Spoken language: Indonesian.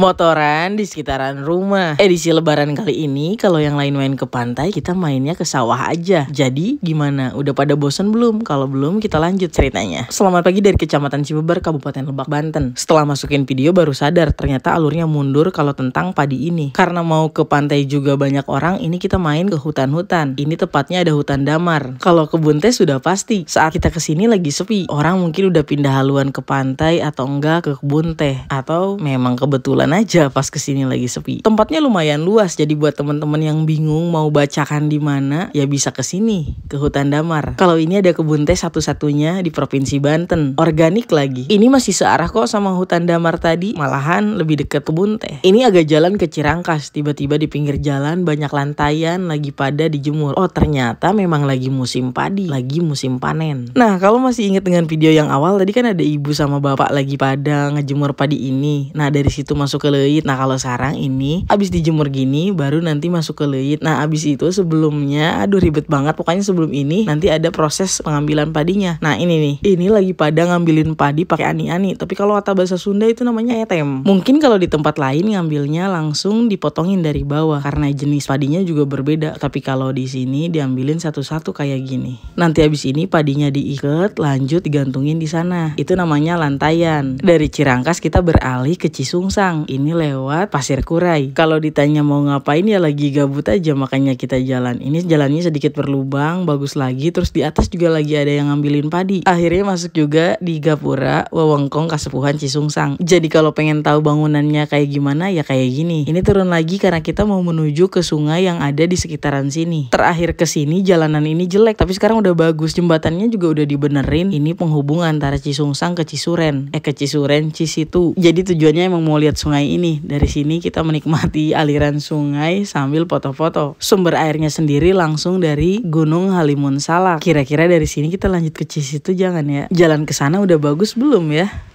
motoran di sekitaran rumah. Edisi lebaran kali ini kalau yang lain main ke pantai kita mainnya ke sawah aja. Jadi gimana? Udah pada bosan belum? Kalau belum kita lanjut ceritanya. Selamat pagi dari Kecamatan Cibeber, Kabupaten Lebak, Banten. Setelah masukin video baru sadar ternyata alurnya mundur kalau tentang padi ini. Karena mau ke pantai juga banyak orang, ini kita main ke hutan-hutan. Ini tepatnya ada hutan damar. Kalau kebun teh sudah pasti. Saat kita kesini lagi sepi. Orang mungkin udah pindah haluan ke pantai atau enggak ke kebun teh atau memang kebetulan kebetulan aja pas kesini lagi sepi. Tempatnya lumayan luas, jadi buat teman-teman yang bingung mau bacakan di mana, ya bisa kesini ke hutan damar. Kalau ini ada kebun teh satu-satunya di provinsi Banten, organik lagi. Ini masih searah kok sama hutan damar tadi, malahan lebih deket kebun teh. Ini agak jalan ke Cirangkas, tiba-tiba di pinggir jalan banyak lantaian lagi pada dijemur. Oh ternyata memang lagi musim padi, lagi musim panen. Nah kalau masih inget dengan video yang awal tadi kan ada ibu sama bapak lagi pada ngejemur padi ini. Nah dari situ masuk masuk ke leit. Nah, kalau sarang ini abis dijemur gini baru nanti masuk ke leit. Nah, abis itu sebelumnya aduh ribet banget. Pokoknya sebelum ini nanti ada proses pengambilan padinya. Nah, ini nih. Ini lagi pada ngambilin padi pakai ani-ani, tapi kalau kata bahasa Sunda itu namanya etem. Mungkin kalau di tempat lain ngambilnya langsung dipotongin dari bawah karena jenis padinya juga berbeda. Tapi kalau di sini diambilin satu-satu kayak gini. Nanti abis ini padinya diikat, lanjut digantungin di sana. Itu namanya lantayan. Dari Cirangkas kita beralih ke Cisungsang ini lewat Pasir Kurai. Kalau ditanya mau ngapain ya lagi gabut aja makanya kita jalan. Ini jalannya sedikit berlubang, bagus lagi, terus di atas juga lagi ada yang ngambilin padi. Akhirnya masuk juga di Gapura, Wewengkong, Kasepuhan, Cisungsang. Jadi kalau pengen tahu bangunannya kayak gimana ya kayak gini. Ini turun lagi karena kita mau menuju ke sungai yang ada di sekitaran sini. Terakhir ke sini jalanan ini jelek, tapi sekarang udah bagus. Jembatannya juga udah dibenerin. Ini penghubung antara Cisungsang ke Cisuren. Eh ke Cisuren, Cisitu. Jadi tujuannya emang mau lihat sungai sungai ini. Dari sini kita menikmati aliran sungai sambil foto-foto. Sumber airnya sendiri langsung dari Gunung Halimun Salak. Kira-kira dari sini kita lanjut ke Cisitu jangan ya. Jalan ke sana udah bagus belum ya?